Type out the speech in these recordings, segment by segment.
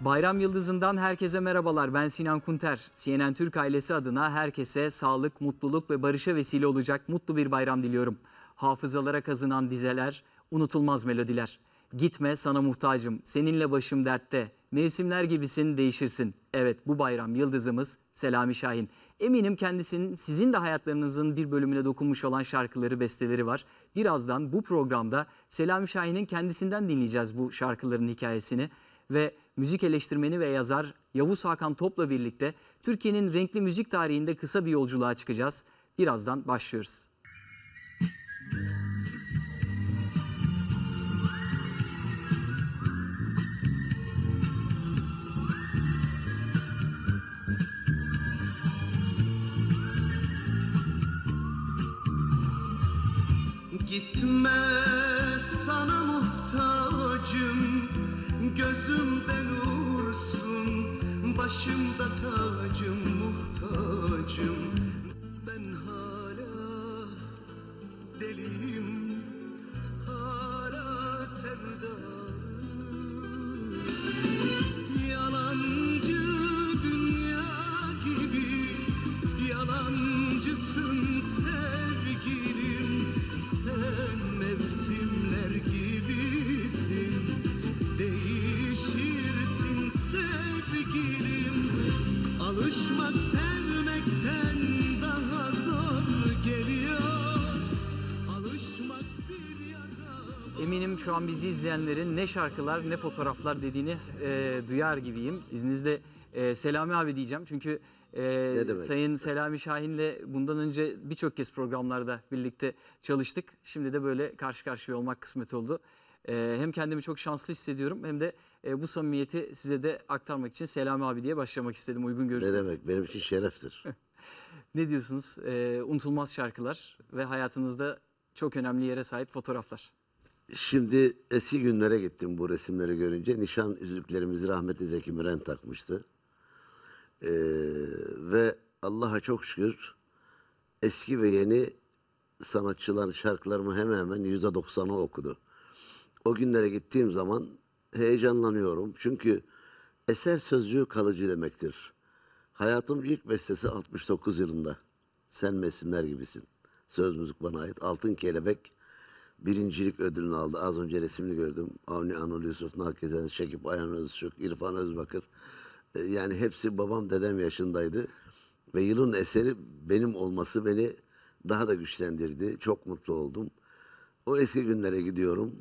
Bayram Yıldızı'ndan herkese merhabalar. Ben Sinan Kunter. CNN Türk ailesi adına herkese sağlık, mutluluk ve barışa vesile olacak mutlu bir bayram diliyorum. Hafızalara kazınan dizeler, unutulmaz melodiler. Gitme sana muhtacım, seninle başım dertte. Mevsimler gibisin değişirsin. Evet bu bayram yıldızımız Selami Şahin. Eminim kendisinin sizin de hayatlarınızın bir bölümüne dokunmuş olan şarkıları, besteleri var. Birazdan bu programda Selami Şahin'in kendisinden dinleyeceğiz bu şarkıların hikayesini ve müzik eleştirmeni ve yazar Yavuz Hakan Top'la birlikte Türkiye'nin renkli müzik tarihinde kısa bir yolculuğa çıkacağız. Birazdan başlıyoruz. Gitme Başımda tacım muhtacım Ben hala deliyim Hala sevdalıyım an bizi izleyenlerin ne şarkılar ne fotoğraflar dediğini e, duyar gibiyim. İzninizle e, Selami abi diyeceğim. Çünkü e, Sayın Selami Şahin'le bundan önce birçok kez programlarda birlikte çalıştık. Şimdi de böyle karşı karşıya olmak kısmet oldu. E, hem kendimi çok şanslı hissediyorum hem de e, bu samimiyeti size de aktarmak için Selami abi diye başlamak istedim. Uygun görürsünüz. Ne demek benim için şereftir. ne diyorsunuz? E, unutulmaz şarkılar ve hayatınızda çok önemli yere sahip fotoğraflar. Şimdi eski günlere gittim bu resimleri görünce. Nişan yüzüklerimizi rahmetli Zeki Müren takmıştı. Ee, ve Allah'a çok şükür eski ve yeni sanatçılar şarkılarımı hemen hemen yüzde doksanı okudu. O günlere gittiğim zaman heyecanlanıyorum. Çünkü eser sözcüğü kalıcı demektir. Hayatım ilk bestesi 69 yılında. Sen mesimler gibisin. Söz müzik bana ait. Altın Kelebek birincilik ödülünü aldı. Az önce resmini gördüm. Avni Anıl Yusuf, Nakizen, Şekip Ayhan Özçuk, İrfan Özbakır. E, yani hepsi babam dedem yaşındaydı. Ve yılın eseri benim olması beni daha da güçlendirdi. Çok mutlu oldum. O eski günlere gidiyorum.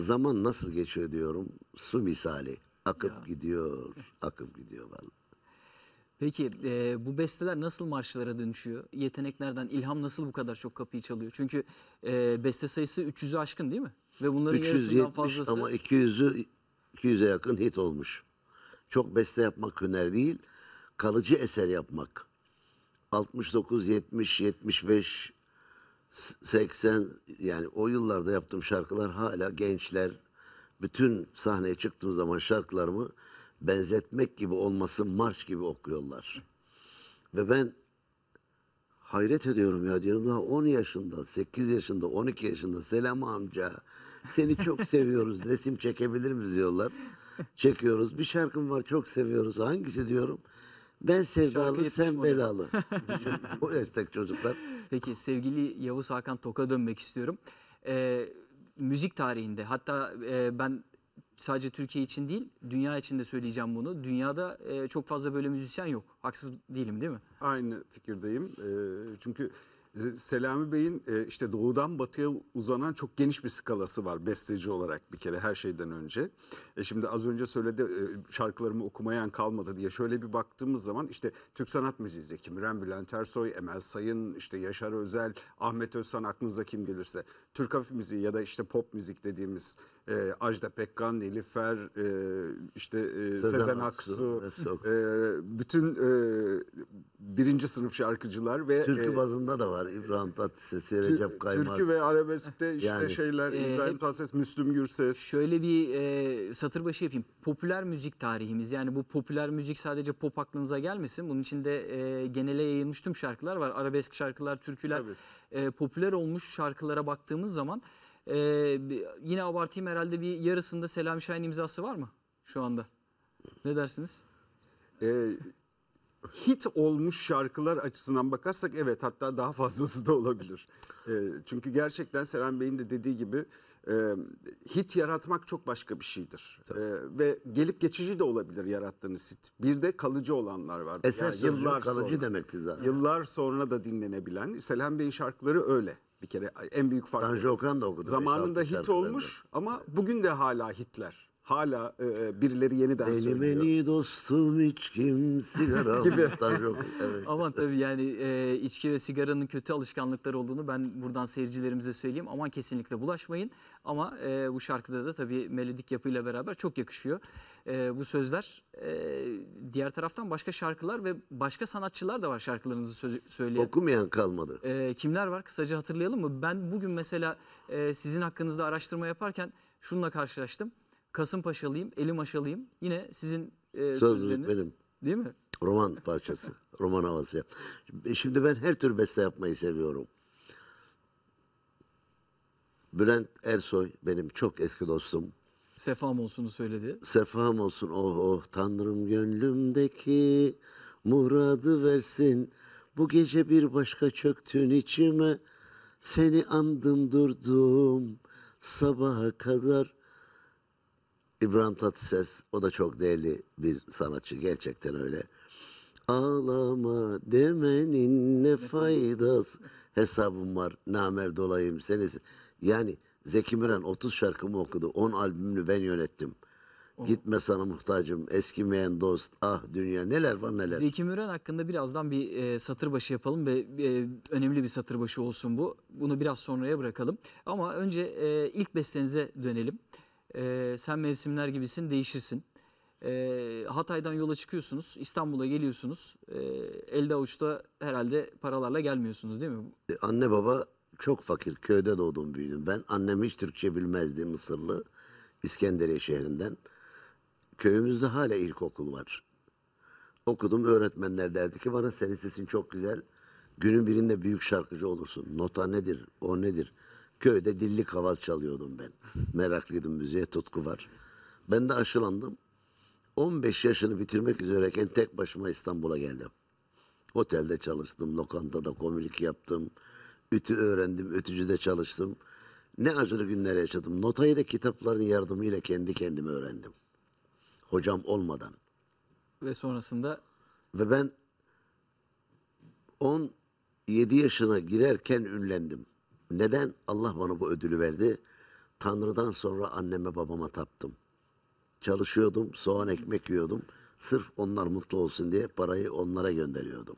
Zaman nasıl geçiyor diyorum. Su misali. Akıp ya. gidiyor. Akıp gidiyor vallahi. Peki e, bu besteler nasıl marşlara dönüşüyor? Yeteneklerden ilham nasıl bu kadar çok kapıyı çalıyor? Çünkü e, beste sayısı 300'ü aşkın değil mi? Ve bunların 370 yarısından fazlası... ama 200'ü 200'e yakın hit olmuş. Çok beste yapmak hüner değil, kalıcı eser yapmak. 69, 70, 75, 80 yani o yıllarda yaptığım şarkılar hala gençler bütün sahneye çıktığım zaman şarkılarımı benzetmek gibi olmasın marş gibi okuyorlar. Ve ben hayret ediyorum ya diyorum daha 10 yaşında, 8 yaşında, 12 yaşında Selam amca seni çok seviyoruz resim çekebilir miyiz diyorlar. Çekiyoruz. Bir şarkım var çok seviyoruz. Hangisi diyorum? Ben sevdalı, sen belalı. o erkek çocuklar. Peki sevgili Yavuz Hakan Tok'a dönmek istiyorum. Ee, müzik tarihinde hatta e, ben sadece Türkiye için değil, dünya için de söyleyeceğim bunu. Dünyada e, çok fazla böyle müzisyen yok. Haksız değilim değil mi? Aynı fikirdeyim. E, çünkü Selami Bey'in e, işte doğudan batıya uzanan çok geniş bir skalası var besteci olarak bir kere her şeyden önce. E şimdi az önce söyledi e, şarkılarımı okumayan kalmadı diye şöyle bir baktığımız zaman işte Türk sanat müziği Zeki Müren, Bülent Ersoy, Emel Sayın, işte Yaşar Özel, Ahmet Özsan aklınıza kim gelirse. Türk hafif müziği ya da işte pop müzik dediğimiz e, Ajda Pekkan, Nilüfer, e, işte e, Sezen, Sezen Aksu, e, bütün e, birinci sınıf şarkıcılar ve türkü e, bazında da var İbrahim Tatlıses, Recep Kaymak. Türkü ve arabeskte işte yani, şeyler e, İbrahim e, Tatlıses, Müslüm Gürses. Şöyle bir e, satır başı yapayım. Popüler müzik tarihimiz yani bu popüler müzik sadece pop aklınıza gelmesin. Bunun içinde e, genele yayılmış tüm şarkılar var. Arabesk şarkılar, türküler, e, popüler olmuş şarkılara baktığımız zaman ee, yine abartayım herhalde bir yarısında Selami Şahin imzası var mı şu anda? Ne dersiniz? Ee, hit olmuş şarkılar açısından bakarsak evet hatta daha fazlası da olabilir. E, çünkü gerçekten Selam Bey'in de dediği gibi e, hit yaratmak çok başka bir şeydir. E, ve gelip geçici de olabilir yarattığınız hit. Bir de kalıcı olanlar var. Eser yani yıllar kalıcı sonra, demek ki zaten. Yıllar sonra da dinlenebilen. Selam Bey'in şarkıları öyle bir kere en büyük fark. Tanju Okan da okudu. Zamanında hit olmuş ama bugün de hala hitler hala e, e birileri yeniden Beni söylüyor. Beni dostum içkim sigara gibi. evet. Aman tabii yani e, içki ve sigaranın kötü alışkanlıklar olduğunu ben buradan seyircilerimize söyleyeyim. Aman kesinlikle bulaşmayın. Ama e, bu şarkıda da tabii melodik yapıyla beraber çok yakışıyor. E, bu sözler e, diğer taraftan başka şarkılar ve başka sanatçılar da var şarkılarınızı sö söyleyen. Okumayan kalmadı. E, kimler var kısaca hatırlayalım mı? Ben bugün mesela e, sizin hakkınızda araştırma yaparken şununla karşılaştım. Kasımpaşalıyım, elim aşalıyım. Yine sizin e, Sözlük sözleriniz. benim. Değil mi? Roman parçası, roman havası. E, şimdi ben her tür beste yapmayı seviyorum. Bülent Ersoy benim çok eski dostum. Sefam olsunu söyledi. Sefam olsun oh oh tanrım gönlümdeki muradı versin. Bu gece bir başka çöktün içime seni andım durdum sabaha kadar İbrahim Tatlıses o da çok değerli bir sanatçı gerçekten öyle. Ağlama demenin ne faydası hesabım var namerd olayım seni. Yani Zeki Müren 30 şarkımı okudu 10 albümünü ben yönettim. Oh. Gitme sana muhtacım, eskimeyen dost, ah dünya neler var neler. Zeki Müren hakkında birazdan bir e, satır başı yapalım ve e, önemli bir satır başı olsun bu. Bunu biraz sonraya bırakalım. Ama önce e, ilk bestenize dönelim. E, sen mevsimler gibisin değişirsin. E, Hatay'dan yola çıkıyorsunuz, İstanbul'a geliyorsunuz. E, elde avuçta herhalde paralarla gelmiyorsunuz değil mi? E, anne baba çok fakir, köyde doğdum büyüdüm. Ben annem hiç Türkçe bilmezdi, Mısırlı, İskenderiye şehrinden. Köyümüzde hala ilkokul var. Okudum, öğretmenler derdi ki bana senin sesin çok güzel. Günün birinde büyük şarkıcı olursun. Nota nedir, o nedir? Köyde dilli kaval çalıyordum ben. Meraklıydım müziğe tutku var. Ben de aşılandım. 15 yaşını bitirmek üzereyken tek başıma İstanbul'a geldim. Otelde çalıştım, lokantada komilik yaptım. Ütü öğrendim, ütücüde çalıştım. Ne acılı günler yaşadım. Notayı da kitapların yardımıyla kendi kendime öğrendim. Hocam olmadan. Ve sonrasında? Ve ben 17 yaşına girerken ünlendim. Neden Allah bana bu ödülü verdi? Tanrı'dan sonra anneme babama taptım. Çalışıyordum, soğan ekmek yiyordum. Sırf onlar mutlu olsun diye parayı onlara gönderiyordum.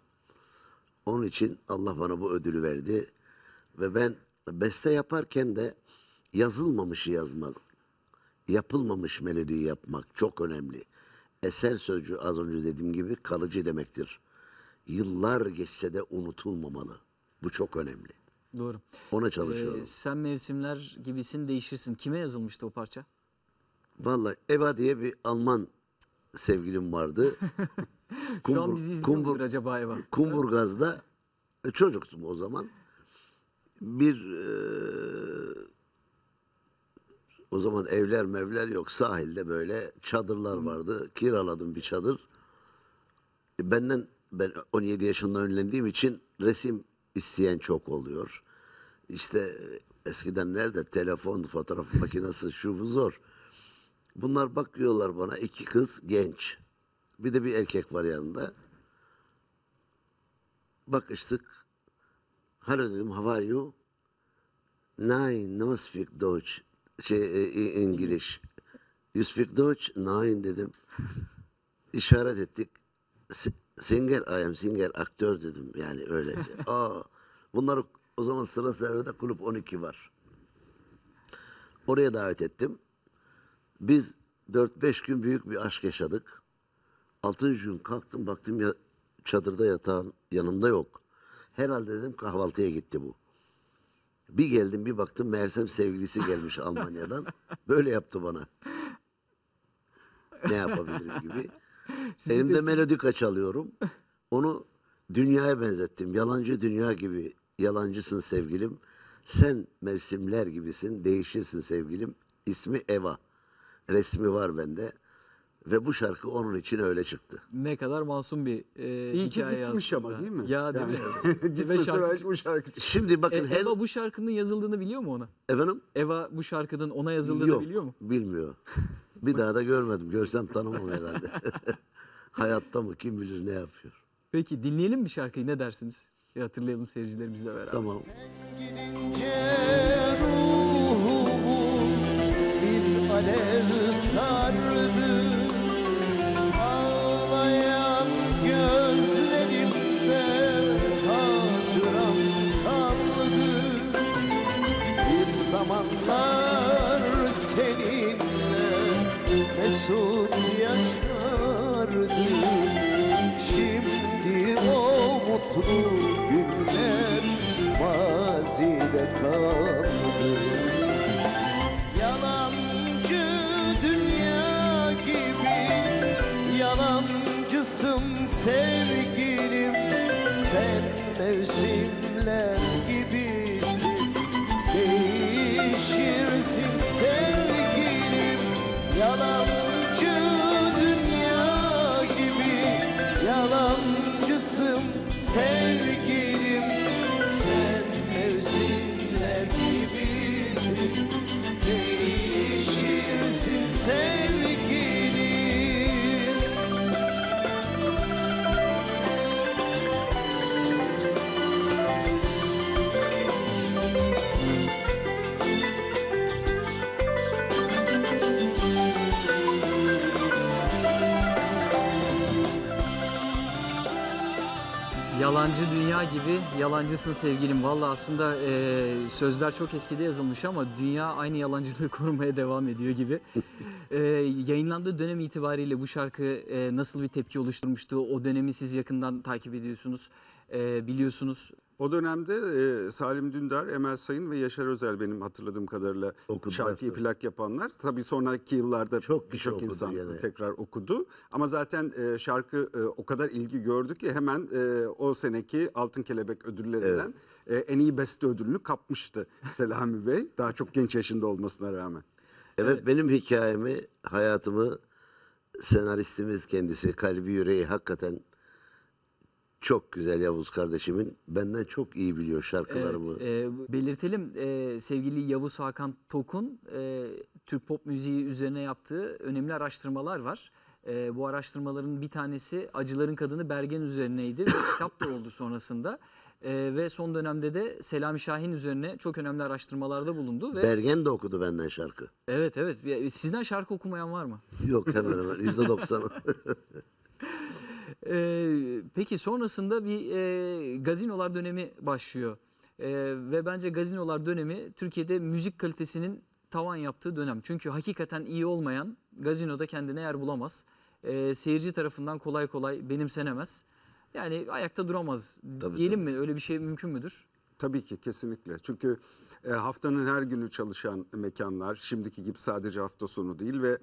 Onun için Allah bana bu ödülü verdi. Ve ben beste yaparken de yazılmamışı yazmadım. Yapılmamış melodiyi yapmak çok önemli. Eser sözcüğü az önce dediğim gibi kalıcı demektir. Yıllar geçse de unutulmamalı. Bu çok önemli. Doğru. Ona ee, çalışıyorum. Ee, sen mevsimler gibisin değişirsin. Kime yazılmıştı o parça? Valla Eva diye bir Alman sevgilim vardı. Kumbur, Şu an bizi Kumbur, acaba Eva. Kumburgaz'da e, çocuktum o zaman. Bir e, o zaman evler mevler yok. Sahilde böyle çadırlar vardı. Kiraladım bir çadır. E, benden ben 17 yaşında önlendiğim için resim isteyen çok oluyor işte eskiden nerede telefon, fotoğraf makinesi şu bu zor. Bunlar bakıyorlar bana iki kız genç. Bir de bir erkek var yanında. Bakıştık. Hello dedim how are you? Nine, no speak Deutsch. Şey, İngiliz. E, e, you speak Deutsch? Nine dedim. İşaret ettik. Singer, I am singer, aktör dedim yani öylece. Aa, bunları o zaman sıra serverde kulüp 12 var. Oraya davet ettim. Biz 4-5 gün büyük bir aşk yaşadık. 6. gün kalktım baktım ya, çadırda yatağın yanımda yok. Herhalde dedim kahvaltıya gitti bu. Bir geldim bir baktım meğersem sevgilisi gelmiş Almanya'dan. Böyle yaptı bana. Ne yapabilirim gibi. Siz Elimde de... melodika çalıyorum. Onu dünyaya benzettim. Yalancı dünya gibi yalancısın sevgilim. Sen mevsimler gibisin, değişirsin sevgilim. İsmi Eva. Resmi var bende. Ve bu şarkı onun için öyle çıktı. Ne kadar masum bir e, İyi ki gitmiş aslında. ama değil mi? Ya değil mi? Ve Gitmese şarkı- belki bu şarkı çıkar. Şimdi bakın e, her... Eva bu şarkının yazıldığını biliyor mu ona? Efendim? Eva bu şarkının ona yazıldığını Yok, biliyor mu? Bilmiyor. Bir daha da görmedim. Görsem tanımam herhalde. Hayatta mı kim bilir ne yapıyor. Peki dinleyelim mi şarkıyı ne dersiniz? diye hatırlayalım seyircilerimizle beraber. Tamam. Sen gidince ruhumu bir alev sardı. 啊。Yalancı dünya gibi yalancısın sevgilim. Valla aslında e, sözler çok eskide yazılmış ama dünya aynı yalancılığı korumaya devam ediyor gibi. e, yayınlandığı dönem itibariyle bu şarkı e, nasıl bir tepki oluşturmuştu? O dönemi siz yakından takip ediyorsunuz, e, biliyorsunuz. O dönemde e, Salim Dündar, Emel Sayın ve Yaşar Özel benim hatırladığım kadarıyla Okudular şarkıyı sonra. plak yapanlar. Tabii sonraki yıllarda çok birçok insan yani. tekrar okudu. Ama zaten e, şarkı e, o kadar ilgi gördü ki hemen e, o seneki Altın Kelebek ödüllerinden evet. e, en iyi beste ödülünü kapmıştı Selami Bey. Daha çok genç yaşında olmasına rağmen. Evet, evet. benim hikayemi, hayatımı senaristimiz kendisi Kalbi Yüreği hakikaten çok güzel Yavuz kardeşimin. Benden çok iyi biliyor şarkılarımı. Evet, e, belirtelim e, sevgili Yavuz Hakan Tokun e, Türk pop müziği üzerine yaptığı önemli araştırmalar var. E, bu araştırmaların bir tanesi Acıların Kadını Bergen üzerineydi. kitap da oldu sonrasında. Ee, ve son dönemde de Selami Şahin üzerine çok önemli araştırmalarda bulundu. Ve... Bergen de okudu benden şarkı. Evet evet. Sizden şarkı okumayan var mı? Yok hemen hemen %90'ı. Ee, peki sonrasında bir e, gazinolar dönemi başlıyor. E, ve bence gazinolar dönemi Türkiye'de müzik kalitesinin tavan yaptığı dönem. Çünkü hakikaten iyi olmayan gazinoda kendine yer bulamaz. E, seyirci tarafından kolay kolay benimsenemez. Yani ayakta duramaz. Tabii, diyelim tabii. mi? Öyle bir şey mümkün müdür? Tabii ki kesinlikle. Çünkü e, haftanın her günü çalışan mekanlar şimdiki gibi sadece hafta sonu değil ve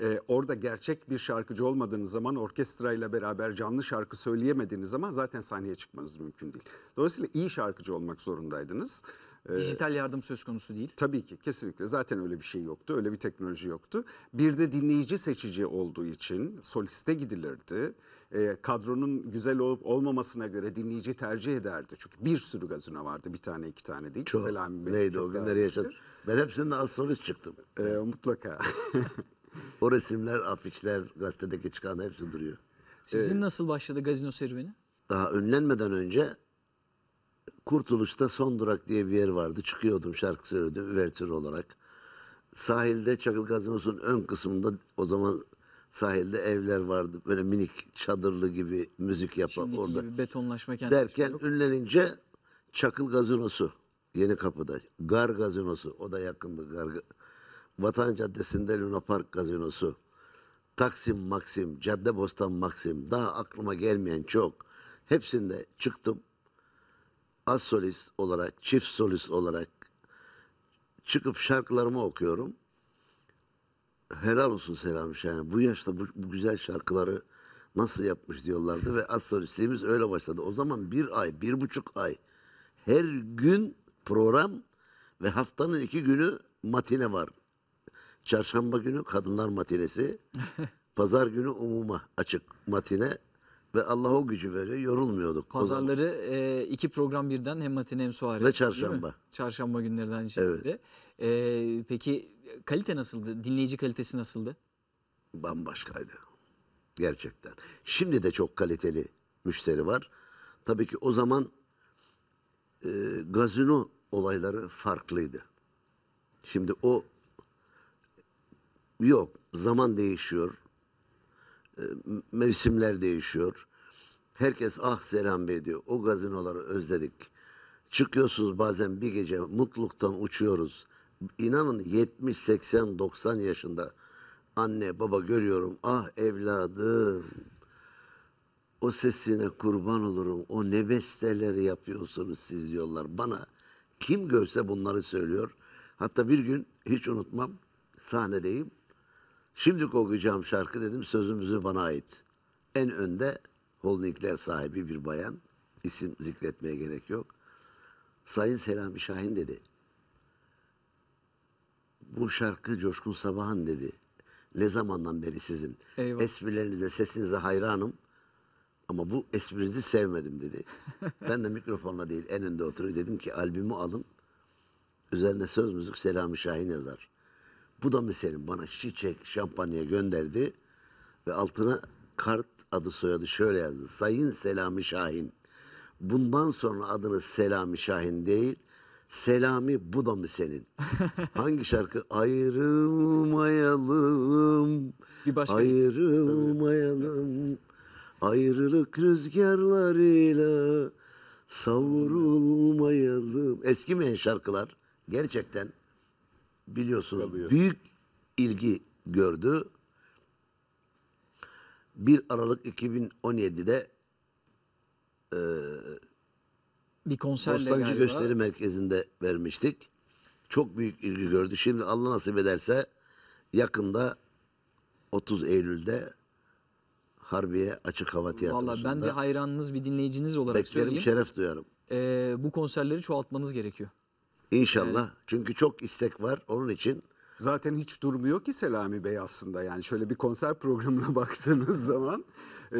e, orada gerçek bir şarkıcı olmadığınız zaman orkestrayla beraber canlı şarkı söyleyemediğiniz zaman zaten sahneye çıkmanız mümkün değil. Dolayısıyla iyi şarkıcı olmak zorundaydınız. Ee, Dijital yardım söz konusu değil. Tabii ki kesinlikle zaten öyle bir şey yoktu öyle bir teknoloji yoktu. Bir de dinleyici seçici olduğu için soliste gidilirdi. Ee, kadronun güzel olup olmamasına göre dinleyici tercih ederdi. Çünkü bir sürü gazino vardı bir tane iki tane değil. Çok. Selami Bey Neydi çok o günleri daha Ben hepsinden az solist çıktım. E, mutlaka. O resimler, afişler, gazetedeki çıkan hepsi duruyor. Sizin nasıl başladı gazino serüveni? Daha önlenmeden önce Kurtuluş'ta Son Durak diye bir yer vardı. Çıkıyordum şarkı söylüyordum, üvertür olarak. Sahilde Çakıl Gazinos'un ön kısmında o zaman sahilde evler vardı. Böyle minik çadırlı gibi müzik yapan orada. gibi betonlaşma kendisi. Derken yok. ünlenince Çakıl Gazinosu Yeni Kapı'da. Gar Gazinosu o da yakındı. Gar, Vatan Caddesi'nde Luna Park Gazinosu. Taksim Maksim, Caddebostan Maksim. Daha aklıma gelmeyen çok. Hepsinde çıktım az solist olarak, çift solist olarak çıkıp şarkılarımı okuyorum. Helal olsun Selami Şahin'e. Bu yaşta bu, bu güzel şarkıları nasıl yapmış diyorlardı ve az solistliğimiz öyle başladı. O zaman bir ay, bir buçuk ay her gün program ve haftanın iki günü matine var. Çarşamba günü kadınlar matinesi, pazar günü umuma açık matine, ve Allah o gücü veriyor. Yorulmuyorduk. Pazarları e, iki program birden hem matine hem suare. Ve çarşamba. Çarşamba günleri de Evet. E, peki kalite nasıldı? Dinleyici kalitesi nasıldı? Bambaşkaydı. Gerçekten. Şimdi de çok kaliteli müşteri var. Tabii ki o zaman e, gazino olayları farklıydı. Şimdi o yok. Zaman değişiyor. E, mevsimler değişiyor. Herkes ah Selam Bey diyor. O gazinoları özledik. Çıkıyorsunuz bazen bir gece mutluluktan uçuyoruz. İnanın 70, 80, 90 yaşında anne baba görüyorum. Ah evladım. O sesine kurban olurum. O ne besteleri yapıyorsunuz siz diyorlar bana. Kim görse bunları söylüyor. Hatta bir gün hiç unutmam sahnedeyim. Şimdi okuyacağım şarkı dedim sözümüzü bana ait. En önde holdingler sahibi bir bayan. isim zikretmeye gerek yok. Sayın Selami Şahin dedi. Bu şarkı Coşkun Sabah'ın dedi. Ne zamandan beri sizin? Eyvallah. Esprilerinize, sesinize hayranım. Ama bu esprinizi sevmedim dedi. ben de mikrofonla değil en önde oturuyor. Dedim ki albümü alın. Üzerine söz müzik Selami Şahin yazar. Bu da mesela bana çiçek şampanya gönderdi ve altına kart adı soyadı şöyle yazdı. Sayın Selami Şahin. Bundan sonra adınız Selami Şahin değil, Selami bu da mı senin? Hangi şarkı? Ayrılmayalım, Bir başka ayrılmayalım. Ayrılık rüzgarlarıyla savrulmayalım. Eskimeyen şarkılar gerçekten biliyorsunuz Kalıyor. büyük ilgi gördü. 1 Aralık 2017'de e, bir Bostancı Gösteri Merkezi'nde vermiştik. Çok büyük ilgi gördü. Şimdi Allah nasip ederse yakında 30 Eylül'de Harbiye Açık Hava Tiyatrosu'nda. Valla ben de hayranınız, bir dinleyiciniz olarak Beklerim, söyleyeyim. şeref duyarım. Ee, bu konserleri çoğaltmanız gerekiyor. İnşallah. Çünkü çok istek var onun için. Zaten hiç durmuyor ki Selami Bey aslında yani şöyle bir konser programına baktığınız zaman e,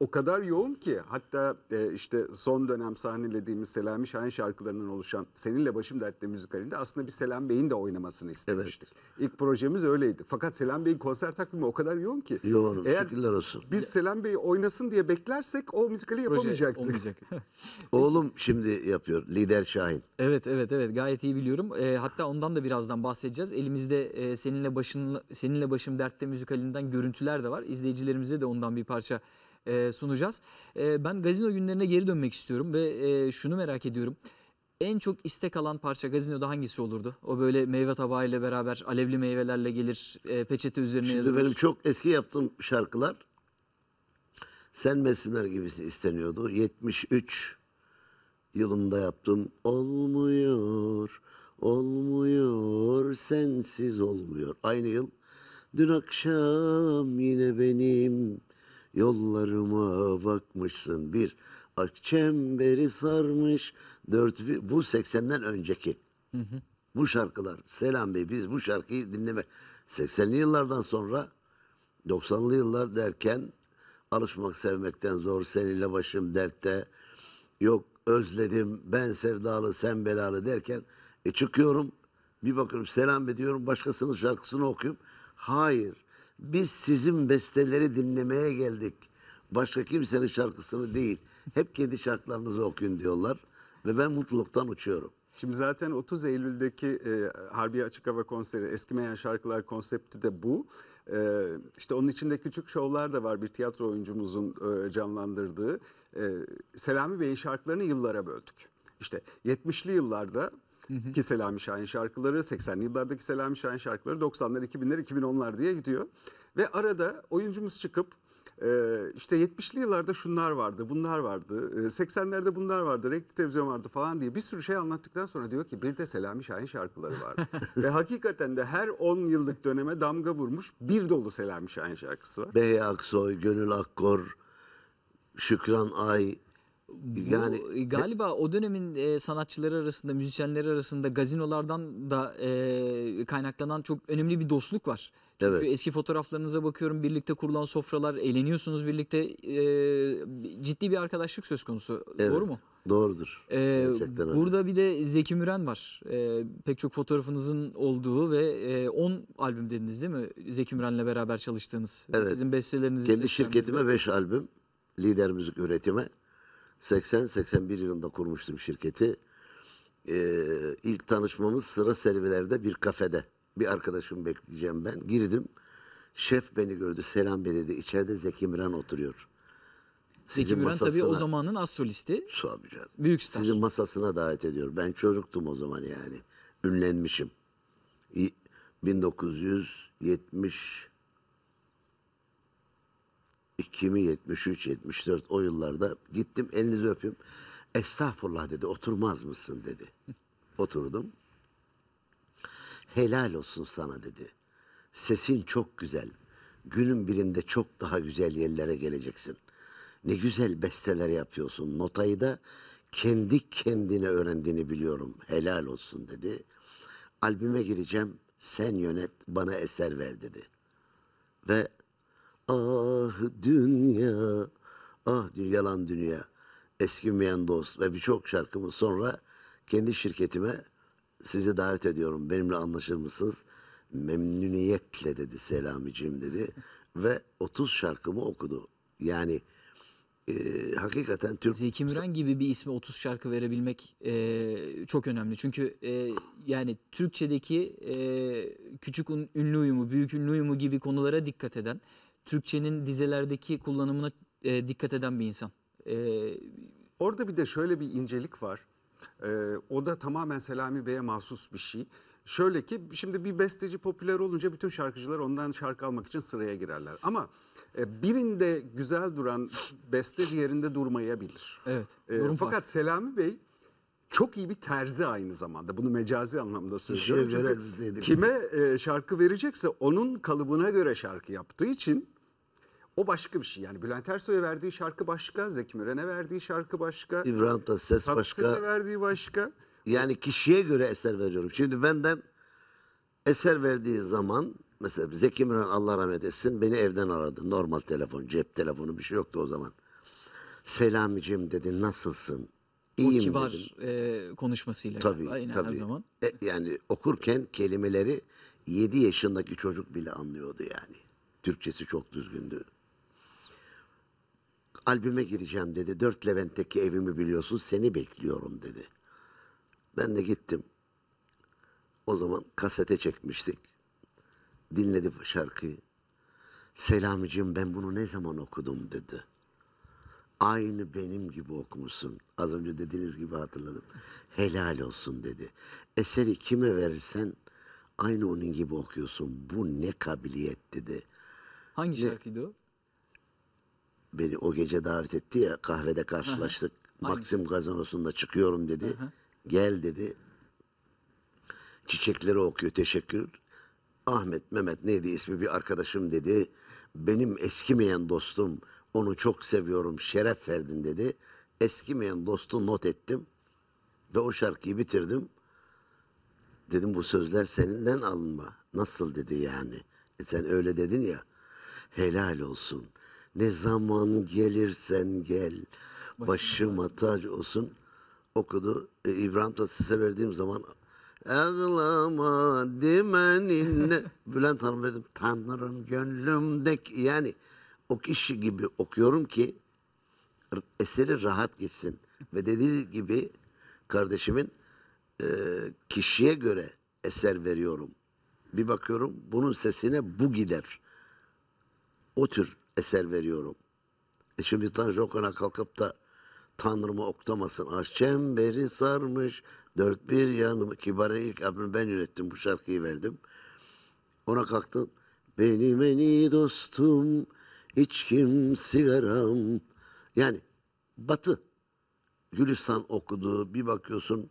o kadar yoğun ki hatta e, işte son dönem sahnelediğimiz Selami Şahin şarkılarının oluşan Seninle Başım Dert'te müzikalinde aslında bir Selam Bey'in de oynamasını istemiştik. Evet. İlk projemiz öyleydi. Fakat Selam Bey'in konser takvimi o kadar yoğun ki. Yoğun, Eğer şükürler olsun. Biz Selam Bey'i oynasın diye beklersek o müzikali yapamayacaktık. Olmayacak. Oğlum şimdi yapıyor Lider Şahin. Evet evet evet gayet iyi biliyorum. E, hatta ondan da birazdan bahsedeceğiz. Elimizde e, Seninle Başın Seninle Başım Dert'te müzikalinden görüntüler de var. İzleyicilerimize de ondan bir parça e, sunacağız. E, ben gazino günlerine geri dönmek istiyorum ve e, şunu merak ediyorum. En çok istek alan parça gazinoda hangisi olurdu? O böyle meyve tabağıyla beraber alevli meyvelerle gelir, e, peçete üzerine Şimdi yazılır. benim çok eski yaptığım şarkılar Sen Mevsimler Gibisi isteniyordu. 73 yılında yaptım. Olmuyor, olmuyor, sensiz olmuyor. Aynı yıl. Dün akşam yine benim yollarıma bakmışsın. Bir, çemberi sarmış. Dört, bu 80'den önceki. Hı hı. Bu şarkılar. Selam Bey biz bu şarkıyı dinlemek. 80'li yıllardan sonra 90'lı yıllar derken alışmak sevmekten zor seninle başım dertte yok özledim ben sevdalı sen belalı derken e çıkıyorum bir bakıyorum selam ediyorum başkasının şarkısını okuyup hayır biz sizin besteleri dinlemeye geldik. Başka kimsenin şarkısını değil. Hep kendi şarkılarınızı okuyun diyorlar. Ve ben mutluluktan uçuyorum. Şimdi zaten 30 Eylül'deki e, Harbiye Açık Hava Konseri, Eskimeyen Şarkılar konsepti de bu. E, işte onun içinde küçük şovlar da var bir tiyatro oyuncumuzun e, canlandırdığı. E, Selami Bey'in şarkılarını yıllara böldük. İşte 70'li yıllarda ki Selami Şahin şarkıları, 80'li yıllardaki Selami Şahin şarkıları, 90'lar, 2000'ler, 2010'lar diye gidiyor. Ve arada oyuncumuz çıkıp e, işte 70'li yıllarda şunlar vardı, bunlar vardı, 80'lerde e, bunlar vardı, renkli televizyon vardı falan diye bir sürü şey anlattıktan sonra diyor ki bir de Selami Şahin şarkıları vardı. Ve hakikaten de her 10 yıllık döneme damga vurmuş bir dolu Selami Şahin şarkısı var. Bey Aksoy, Gönül Akkor, Şükran Ay, bu, e, galiba o dönemin e, sanatçıları arasında, müzisyenleri arasında gazinolardan da e, kaynaklanan çok önemli bir dostluk var. Çünkü evet. eski fotoğraflarınıza bakıyorum birlikte kurulan sofralar, eğleniyorsunuz birlikte. E, ciddi bir arkadaşlık söz konusu. Evet. Doğru mu? Doğrudur. Ee, Gerçekten öyle. Burada bir de Zeki Müren var. Ee, pek çok fotoğrafınızın olduğu ve 10 e, albüm dediniz değil mi? Zeki Müren'le beraber çalıştığınız. Evet. Sizin bestelerinizi. Kendi şirketime 5 albüm. Lider müzik üretimi. 80-81 yılında kurmuştum şirketi. Ee, ilk tanışmamız sıra servilerde bir kafede. Bir arkadaşım bekleyeceğim ben. Girdim. Şef beni gördü. Selam bey dedi. İçeride Zeki Müren oturuyor. Sizin Zeki Müren masasına, tabii o zamanın az solisti. Tabii Büyük star. Sizin masasına davet ediyor. Ben çocuktum o zaman yani. Ünlenmişim. 1970 kimi 73 74 o yıllarda gittim elinizi öpüyorum. Estağfurullah dedi oturmaz mısın dedi. Oturdum. Helal olsun sana dedi. Sesin çok güzel. Günün birinde çok daha güzel yerlere geleceksin. Ne güzel besteler yapıyorsun. Notayı da kendi kendine öğrendiğini biliyorum. Helal olsun dedi. Albüme gireceğim. Sen yönet, bana eser ver dedi. Ve Ah dünya, ah dünya, yalan dünya, eskimeyen dost ve birçok şarkımı sonra kendi şirketime sizi davet ediyorum. Benimle anlaşır mısınız? Memnuniyetle dedi Selamicim dedi ve 30 şarkımı okudu. Yani e, hakikaten Türk... Zeki Müren gibi bir isme 30 şarkı verebilmek e, çok önemli. Çünkü e, yani Türkçedeki e, küçük un, ünlü uyumu, büyük ünlü uyumu gibi konulara dikkat eden Türkçenin dizelerdeki kullanımına e, dikkat eden bir insan. E, Orada bir de şöyle bir incelik var. Ee, o da tamamen Selami Bey'e mahsus bir şey. Şöyle ki şimdi bir besteci popüler olunca bütün şarkıcılar ondan şarkı almak için sıraya girerler. Ama e, birinde güzel duran beste diğerinde durmayabilir. Evet. E, fakat var. Selami Bey çok iyi bir terzi aynı zamanda. Bunu mecazi anlamda söylüyorum. Çünkü kime e, şarkı verecekse onun kalıbına göre şarkı yaptığı için o başka bir şey. Yani Bülent Ersoy'a verdiği şarkı başka, Zeki Müren'e verdiği şarkı başka. İbrahim Tatlıses başka. Tatlıses'e verdiği başka. Yani kişiye göre eser veriyorum. Şimdi benden eser verdiği zaman mesela Zeki Müren Allah rahmet etsin beni evden aradı. Normal telefon, cep telefonu bir şey yoktu o zaman. Selamicim dedi nasılsın? İyiyim o kibar e, konuşmasıyla. Tabii galiba, Aynen tabii. Her zaman. E, yani okurken kelimeleri 7 yaşındaki çocuk bile anlıyordu yani. Türkçesi çok düzgündü. Albüme gireceğim dedi. Dört Levent'teki evimi biliyorsun seni bekliyorum dedi. Ben de gittim. O zaman kasete çekmiştik. Dinledi şarkıyı. Selamicim ben bunu ne zaman okudum dedi aynı benim gibi okumuşsun. Az önce dediğiniz gibi hatırladım. Helal olsun dedi. Eseri kime verirsen aynı onun gibi okuyorsun. Bu ne kabiliyet dedi. Hangi şarkıydı o? Beni o gece davet etti ya kahvede karşılaştık. Maxim Gazanosu'nda çıkıyorum dedi. Gel dedi. Çiçekleri okuyor teşekkür. Ahmet Mehmet neydi ismi bir arkadaşım dedi. Benim eskimeyen dostum onu çok seviyorum, şeref verdin dedi. Eskimeyen dostu not ettim ve o şarkıyı bitirdim. Dedim bu sözler seninden alınma. Nasıl dedi yani. E sen öyle dedin ya. Helal olsun. Ne zaman gelirsen gel. Başıma tac olsun. Okudu. E, İbrahim Tatlıses'e verdiğim zaman Ağlama dimeninle Bülent Hanım dedim Tanrım gönlümdeki yani o kişi gibi okuyorum ki eseri rahat gitsin. Ve dediği gibi kardeşimin e, kişiye göre eser veriyorum. Bir bakıyorum bunun sesine bu gider. O tür eser veriyorum. E şimdi Tanju Okan'a kalkıp da Tanrımı oktamasın. Ah çemberi sarmış dört bir yanımı. Kibare ilk albümü ben ürettim bu şarkıyı verdim. Ona kalktım. Benim en iyi dostum içkim sigaram. Yani batı. Gülistan okudu. Bir bakıyorsun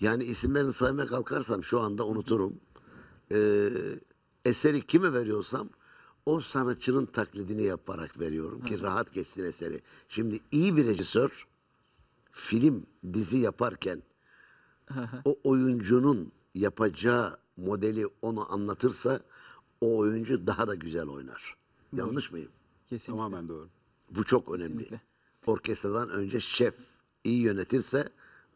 yani isimlerini saymaya kalkarsam şu anda unuturum. Ee, eseri kime veriyorsam o sanatçının taklidini yaparak veriyorum ki rahat geçsin eseri. Şimdi iyi bir rejisör film, dizi yaparken o oyuncunun yapacağı modeli onu anlatırsa o oyuncu daha da güzel oynar. Yanlış mıyım? Kesinlikle. Tamamen doğru. Bu çok önemli. Kesinlikle. Orkestradan önce şef iyi yönetirse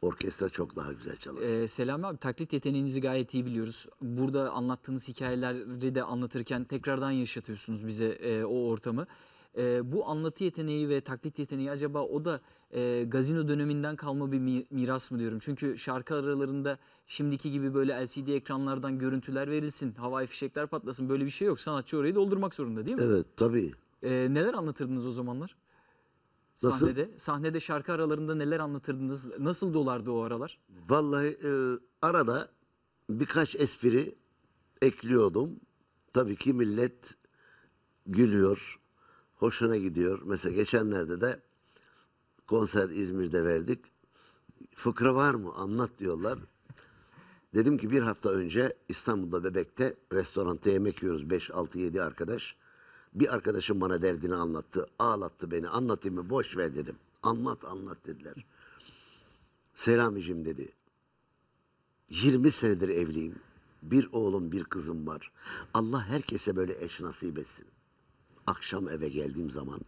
orkestra çok daha güzel çalar. Ee, Selami abi taklit yeteneğinizi gayet iyi biliyoruz. Burada anlattığınız hikayeleri de anlatırken tekrardan yaşatıyorsunuz bize e, o ortamı. E, bu anlatı yeteneği ve taklit yeteneği acaba o da e, gazino döneminden kalma bir miras mı diyorum. Çünkü şarkı aralarında şimdiki gibi böyle LCD ekranlardan görüntüler verilsin, havai fişekler patlasın böyle bir şey yok. Sanatçı orayı doldurmak zorunda değil mi? Evet tabii. E, neler anlatırdınız o zamanlar? Nasıl? Sahnede, sahnede şarkı aralarında neler anlatırdınız? Nasıl dolardı o aralar? Vallahi e, arada birkaç espri ekliyordum. Tabii ki millet gülüyor hoşuna gidiyor. Mesela geçenlerde de konser İzmir'de verdik. Fıkra var mı anlat diyorlar. Dedim ki bir hafta önce İstanbul'da Bebek'te restoranda yemek yiyoruz 5 6 7 arkadaş. Bir arkadaşım bana derdini anlattı. Ağlattı beni. Anlatayım mı? Boş ver dedim. Anlat anlat dediler. Selamicim dedi. 20 senedir evliyim. Bir oğlum bir kızım var. Allah herkese böyle eş nasip etsin. Akşam eve geldiğim zaman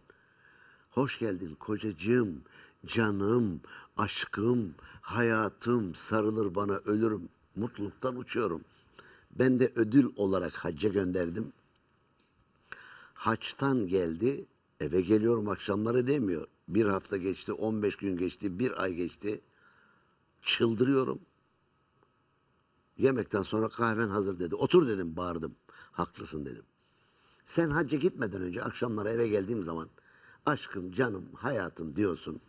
hoş geldin kocacığım, canım, aşkım, hayatım sarılır bana ölürüm. Mutluluktan uçuyorum. Ben de ödül olarak hacca gönderdim. Haçtan geldi, eve geliyorum akşamları demiyor. Bir hafta geçti, 15 gün geçti, bir ay geçti. Çıldırıyorum. Yemekten sonra kahven hazır dedi. Otur dedim, bağırdım. Haklısın dedim. Sen hacca gitmeden önce akşamları eve geldiğim zaman aşkım, canım, hayatım diyorsun.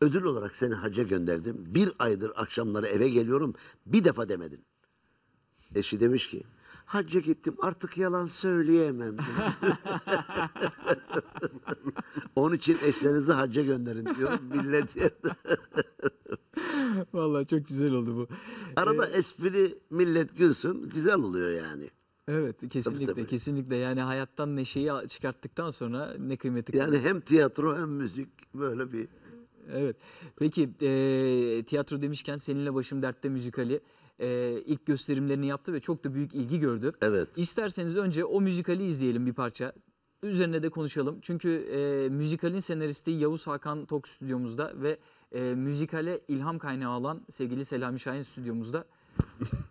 Ödül olarak seni hacca gönderdim. Bir aydır akşamları eve geliyorum. Bir defa demedin. Eşi demiş ki hacca gittim artık yalan söyleyemem. Onun için eşlerinizi hacca gönderin diyorum millet Vallahi çok güzel oldu bu. Arada ee... espri millet gülsün güzel oluyor yani. Evet kesinlikle tabii. kesinlikle yani hayattan neşeyi çıkarttıktan sonra ne kıymeti Yani hem tiyatro hem müzik böyle bir. Evet peki e, tiyatro demişken seninle başım dertte müzikali e, ilk gösterimlerini yaptı ve çok da büyük ilgi gördü. Evet. İsterseniz önce o müzikali izleyelim bir parça üzerine de konuşalım. Çünkü e, müzikalin senaristi Yavuz Hakan Tok stüdyomuzda ve e, müzikale ilham kaynağı olan sevgili Selami Şahin stüdyomuzda.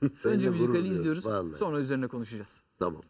Önce müzikali izliyoruz. Vallahi. Sonra üzerine konuşacağız. Tamam.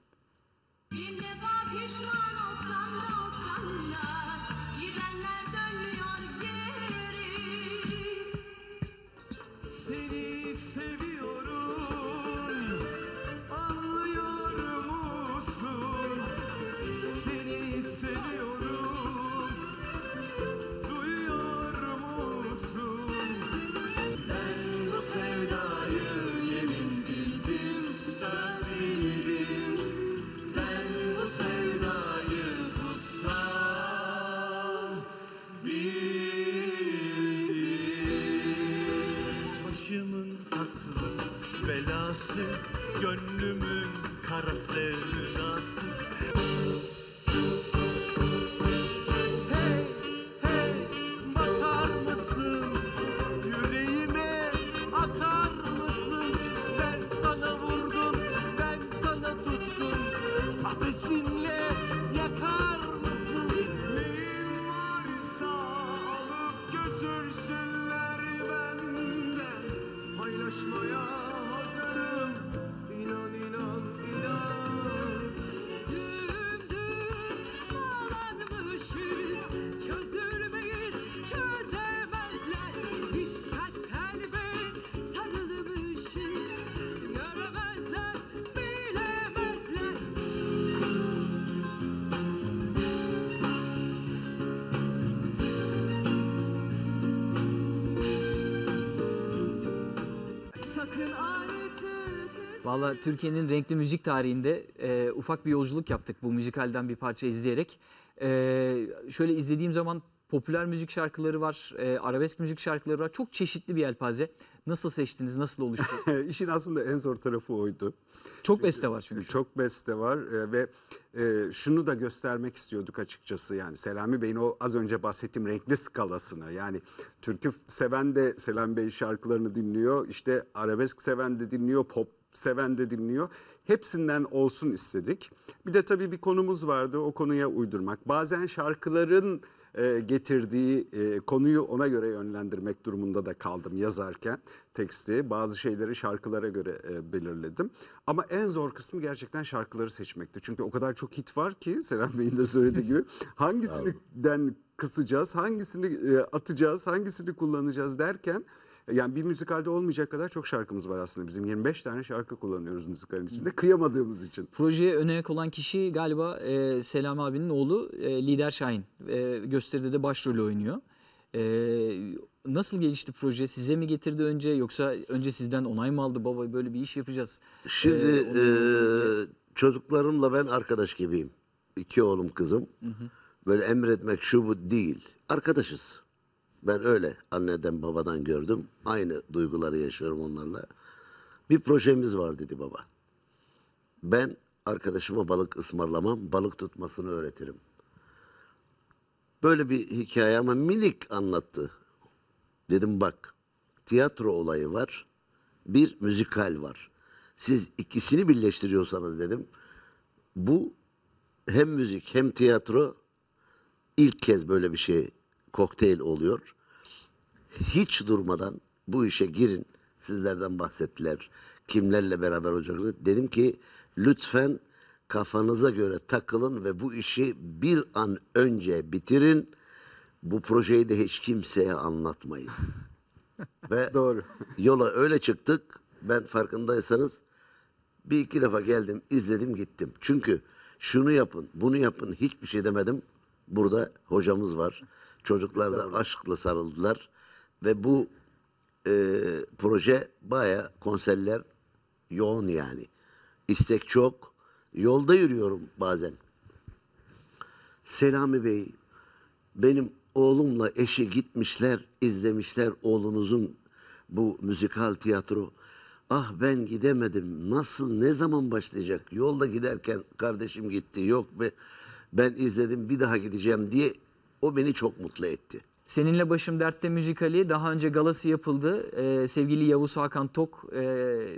Gönlümün karası Valla Türkiye'nin renkli müzik tarihinde e, ufak bir yolculuk yaptık bu müzikalden bir parça izleyerek. E, şöyle izlediğim zaman popüler müzik şarkıları var, e, arabesk müzik şarkıları var. Çok çeşitli bir yelpaze. Nasıl seçtiniz, nasıl oluştu? İşin aslında en zor tarafı oydu. Çok beste var çünkü. Çok beste var e, ve e, şunu da göstermek istiyorduk açıkçası. Yani Selami Bey'in o az önce bahsettiğim renkli skalasını. Yani türkü seven de Selami Bey şarkılarını dinliyor. İşte arabesk seven de dinliyor, pop seven de dinliyor. Hepsinden olsun istedik. Bir de tabii bir konumuz vardı o konuya uydurmak. Bazen şarkıların e, getirdiği e, konuyu ona göre yönlendirmek durumunda da kaldım yazarken teksti. Bazı şeyleri şarkılara göre e, belirledim. Ama en zor kısmı gerçekten şarkıları seçmekti. Çünkü o kadar çok hit var ki Selam Bey'in de söylediği gibi hangisinden kısacağız, hangisini atacağız, hangisini kullanacağız derken yani bir müzikalde olmayacak kadar çok şarkımız var aslında bizim. 25 tane şarkı kullanıyoruz müzikalin içinde kıyamadığımız için. Projeye öne ayak olan kişi galiba e, Selami abinin oğlu e, Lider Şahin. E, gösteride de başrolü oynuyor. E, nasıl gelişti proje? Size mi getirdi önce yoksa önce sizden onay mı aldı? Baba böyle bir iş yapacağız. Şimdi e, e, çocuklarımla ben arkadaş gibiyim. İki oğlum kızım. Hı hı. Böyle emretmek şu bu değil. Arkadaşız. Ben öyle anneden babadan gördüm. Aynı duyguları yaşıyorum onlarla. Bir projemiz var dedi baba. Ben arkadaşıma balık ısmarlamam, balık tutmasını öğretirim. Böyle bir hikaye ama minik anlattı. Dedim bak, tiyatro olayı var, bir müzikal var. Siz ikisini birleştiriyorsanız dedim. Bu hem müzik hem tiyatro ilk kez böyle bir şey kokteyl oluyor. Hiç durmadan bu işe girin. Sizlerden bahsettiler. Kimlerle beraber olacaklar. Dedim ki lütfen kafanıza göre takılın ve bu işi bir an önce bitirin. Bu projeyi de hiç kimseye anlatmayın. ve doğru. Yola öyle çıktık. Ben farkındaysanız bir iki defa geldim, izledim, gittim. Çünkü şunu yapın, bunu yapın hiçbir şey demedim. Burada hocamız var. Çocuklar da aşkla sarıldılar ve bu e, proje baya konserler yoğun yani. İstek çok. Yolda yürüyorum bazen. Selami Bey, benim oğlumla eşi gitmişler, izlemişler oğlunuzun bu müzikal tiyatro. Ah ben gidemedim. Nasıl, ne zaman başlayacak? Yolda giderken kardeşim gitti. Yok be ben izledim bir daha gideceğim diye o beni çok mutlu etti. Seninle Başım Dert'te müzikali daha önce galası yapıldı. Ee, sevgili Yavuz Hakan Tok e,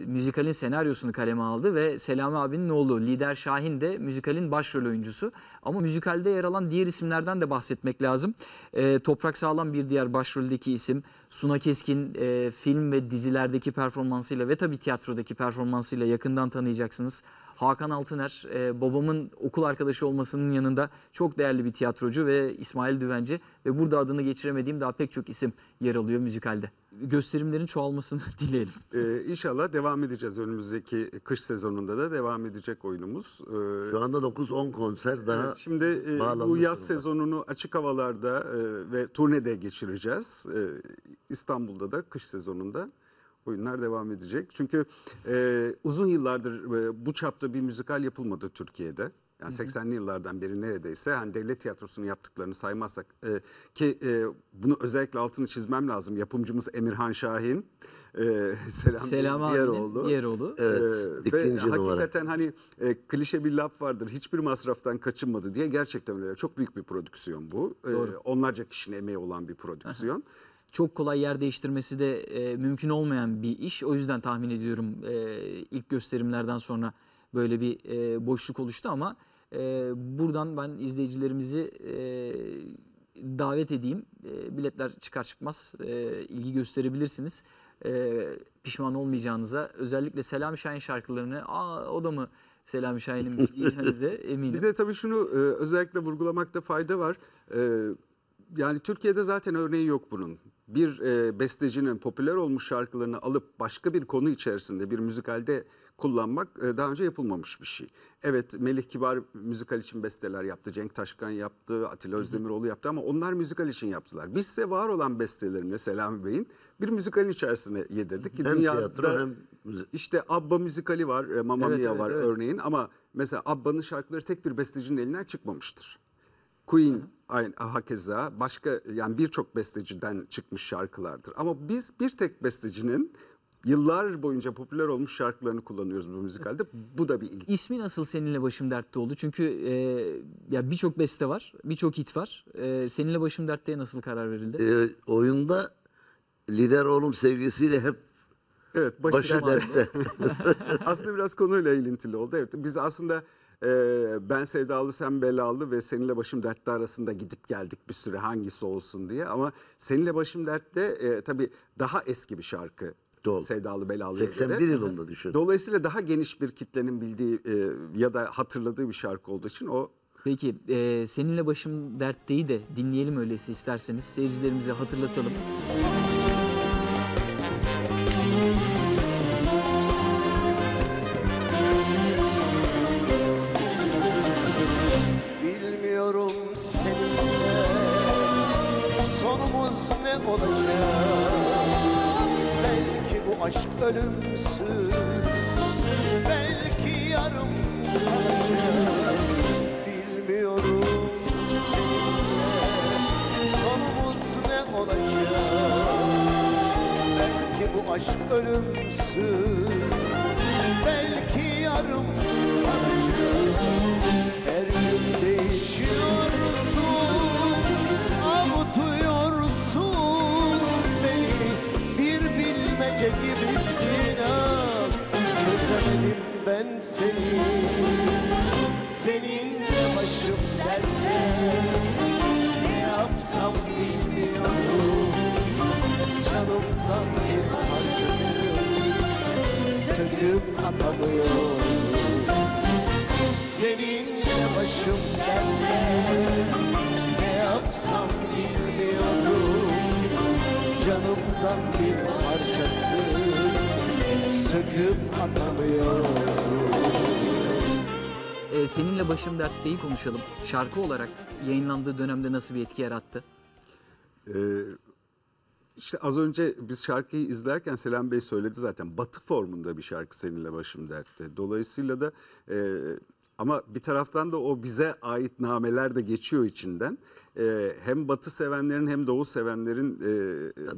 müzikalin senaryosunu kaleme aldı ve Selami abinin oğlu Lider Şahin de müzikalin başrol oyuncusu. Ama müzikalde yer alan diğer isimlerden de bahsetmek lazım. Ee, Toprak Sağlam bir diğer başroldeki isim. Suna Keskin e, film ve dizilerdeki performansıyla ve tabii tiyatrodaki performansıyla yakından tanıyacaksınız. Hakan Altıner e, babamın okul arkadaşı olmasının yanında çok değerli bir tiyatrocu ve İsmail Düvenci ve burada adını geçiremediğim daha pek çok isim yer alıyor müzikalde. Gösterimlerin çoğalmasını dileyelim. Ee, inşallah devam edeceğiz önümüzdeki kış sezonunda da devam edecek oyunumuz. Ee, Şu anda 9-10 konser daha evet, Şimdi e, bu yaz durumda. sezonunu açık havalarda e, ve turnede geçireceğiz. E, İstanbul'da da kış sezonunda oyunlar devam edecek. Çünkü e, uzun yıllardır e, bu çapta bir müzikal yapılmadı Türkiye'de. Yani 80'li yıllardan beri neredeyse hani devlet tiyatrosunun yaptıklarını saymazsak e, ki e, bunu özellikle altını çizmem lazım. Yapımcımız Emirhan Şahin, e, Selam, Selam Diğeroğlu. Diğeroğlu. E, evet, ve numara. hakikaten hani e, klişe bir laf vardır. Hiçbir masraftan kaçınmadı diye gerçekten öyle. Çok büyük bir prodüksiyon bu. E, Doğru. onlarca kişinin emeği olan bir prodüksiyon çok kolay yer değiştirmesi de e, mümkün olmayan bir iş. O yüzden tahmin ediyorum e, ilk gösterimlerden sonra böyle bir e, boşluk oluştu ama e, buradan ben izleyicilerimizi e, davet edeyim. E, biletler çıkar çıkmaz e, ilgi gösterebilirsiniz. E, pişman olmayacağınıza özellikle Selam Şahin şarkılarını aa o da mı Selam Şahin'in diyeceğinize eminim. Bir de tabii şunu e, özellikle vurgulamakta fayda var. E, yani Türkiye'de zaten örneği yok bunun bir e, bestecinin popüler olmuş şarkılarını alıp başka bir konu içerisinde bir müzikalde kullanmak e, daha önce yapılmamış bir şey. Evet Melih Kibar müzikal için besteler yaptı, Cenk Taşkan yaptı, Atilla Özdemiroğlu yaptı ama onlar müzikal için yaptılar. Bizse var olan bestelerini Selami Bey'in bir müzikalin içerisine yedirdik ki hem dünyada tiyatro, hem işte Abba müzikali var, e, Mamma evet, Mia evet, var evet. örneğin ama mesela Abba'nın şarkıları tek bir bestecinin elinden çıkmamıştır. Queen aynı hakeza başka yani birçok besteciden çıkmış şarkılardır. Ama biz bir tek bestecinin yıllar boyunca popüler olmuş şarkılarını kullanıyoruz bu müzikalde. Bu da bir ilk. İsmi nasıl seninle başım dertte oldu? Çünkü e, ya birçok beste var, birçok hit var. E, seninle başım dertte nasıl karar verildi? E, oyunda lider oğlum sevgisiyle hep Evet, başı, başı dertte. aslında biraz konuyla ilintili oldu. Evet, biz aslında e, ben sevdalı sen belalı ve seninle başım dertte arasında gidip geldik bir süre hangisi olsun diye. Ama seninle başım dertte e, tabii daha eski bir şarkı. Doğru. Sevdalı Belalı'ya 81 göre. yılında düşün. Dolayısıyla daha geniş bir kitlenin bildiği e, ya da hatırladığı bir şarkı olduğu için o Peki e, seninle başım dertteyi de dinleyelim öyleyse isterseniz seyircilerimize hatırlatalım. aşk ölümsüz Belki yarım kalacak bilmiyoruz Sonumuz ne olacak Belki bu aşk ölümsüz Belki yarım seni Seninle başım dertte Ne yapsam bilmiyorum Canımdan bir parçası Söküp atamıyorum Seninle başım dertte Ne yapsam bilmiyorum Canımdan bir parçası Söküp atamıyorum e, seninle başım dertteyi konuşalım. Şarkı olarak yayınlandığı dönemde nasıl bir etki yarattı? Ee, işte az önce biz şarkıyı izlerken Selam Bey söyledi zaten. Batı formunda bir şarkı seninle başım dertte. Dolayısıyla da e, ama bir taraftan da o bize ait nameler de geçiyor içinden e, hem batı sevenlerin hem doğu sevenlerin e,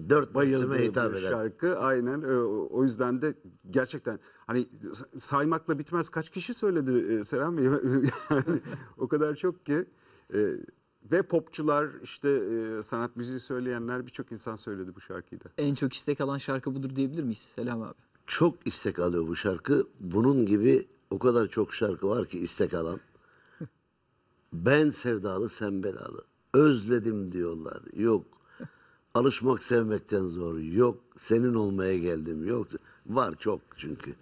dört bayıldığı bir eder. şarkı. Aynen e, o yüzden de gerçekten hani saymakla bitmez kaç kişi söyledi e, Selam Bey yani, o kadar çok ki. E, ve popçular işte e, sanat müziği söyleyenler birçok insan söyledi bu şarkıyı da. En çok istek alan şarkı budur diyebilir miyiz Selam abi? Çok istek alıyor bu şarkı. Bunun gibi o kadar çok şarkı var ki istek alan. ben sevdalı sen belalı özledim diyorlar. Yok alışmak sevmekten zor. Yok senin olmaya geldim. Yok var çok çünkü.